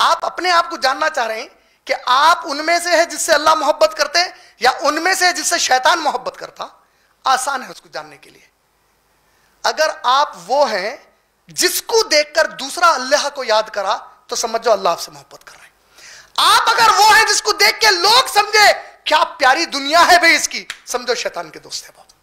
आप अपने आप को जानना चाह रहे हैं कि आप उनमें से है जिससे अल्लाह मोहब्बत करते या उनमें से है जिससे शैतान मोहब्बत करता आसान है उसको जानने के लिए अगर आप वो हैं जिसको देखकर दूसरा अल्लाह को याद करा तो समझ जाओ अल्लाह आपसे मोहब्बत कर रहे हैं आप अगर वो हैं जिसको देख के लोग समझे क्या प्यारी दुनिया है भाई इसकी समझो शैतान के दोस्त है बाबू